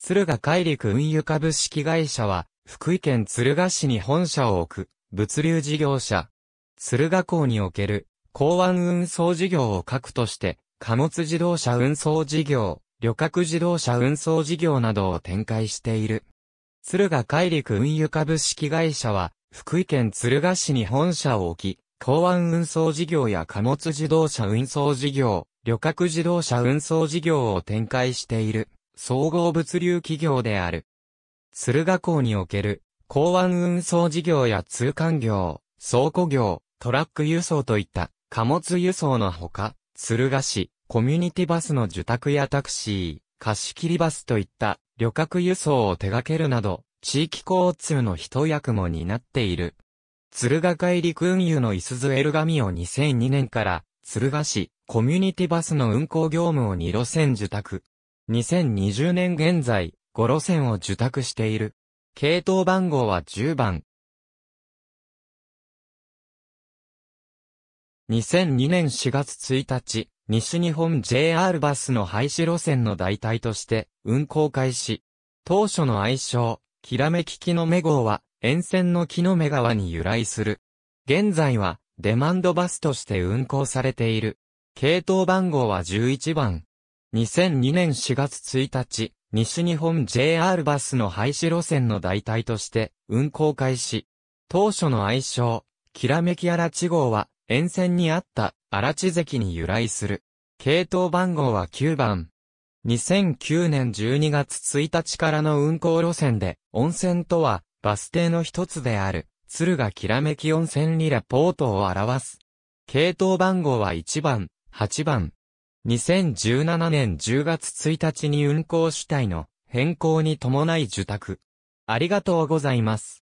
敦賀海陸運輸株式会社は、福井県敦賀市に本社を置く、物流事業者。敦賀港における、港湾運送事業を核として、貨物自動車運送事業、旅客自動車運送事業などを展開している。敦賀海陸運輸株式会社は、福井県敦賀市に本社を置き、港湾運送事業や貨物自動車運送事業、旅客自動車運送事業を展開している。総合物流企業である。鶴ヶ港における、港湾運送事業や通関業、倉庫業、トラック輸送といった貨物輸送のほか、鶴ヶ市、コミュニティバスの受託やタクシー、貸し切りバスといった旅客輸送を手掛けるなど、地域交通の一役も担っている。鶴ヶ海陸運輸のイスズエルガミを2002年から、鶴ヶ市、コミュニティバスの運行業務を2路線受託、2020年現在、5路線を受託している。系統番号は10番。2002年4月1日、西日本 JR バスの廃止路線の代替として運行開始。当初の愛称、きらめき木の目号は沿線の木の目川に由来する。現在はデマンドバスとして運行されている。系統番号は11番。2002年4月1日、西日本 JR バスの廃止路線の代替として運行開始。当初の愛称、きらめき荒地号は沿線にあった荒地関に由来する。系統番号は9番。2009年12月1日からの運行路線で、温泉とはバス停の一つである、鶴ヶきらめき温泉にレポートを表す。系統番号は1番、8番、2017年10月1日に運行主体の変更に伴い受託。ありがとうございます。